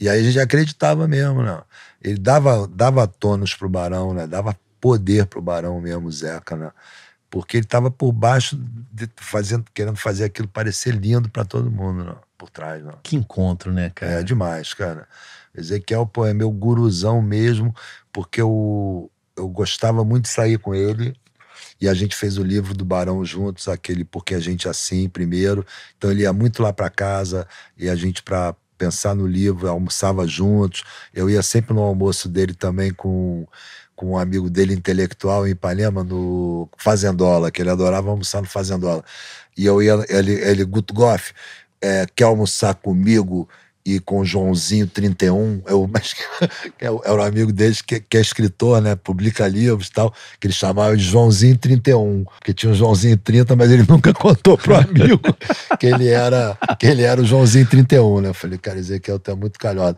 E aí a gente acreditava mesmo, né? Ele dava, dava tônus pro Barão, né? Dava poder pro Barão mesmo, Zeca, né? Porque ele estava por baixo, de, fazendo, querendo fazer aquilo parecer lindo para todo mundo, né? Por trás, né? Que encontro, né, cara? É demais, cara. Ezequiel, pô, é meu guruzão mesmo, porque eu, eu gostava muito de sair com ele. E a gente fez o livro do Barão juntos, aquele Porque a Gente é Assim primeiro. Então ele ia muito lá para casa e a gente para pensar no livro, almoçava juntos. Eu ia sempre no almoço dele também com, com um amigo dele intelectual em Ipanema, no Fazendola, que ele adorava almoçar no Fazendola. E eu ia, ele, ele Guto Goff, é, quer almoçar comigo? e com o Joãozinho 31, é um mas, é o, é o amigo deles que, que, é escritor, né? Publica livros e tal, que ele chamava de Joãozinho 31, porque tinha um Joãozinho 30, mas ele nunca contou pro amigo que ele era, que ele era o Joãozinho 31, né? Eu falei, cara, dizer que eu tenho muito calhota.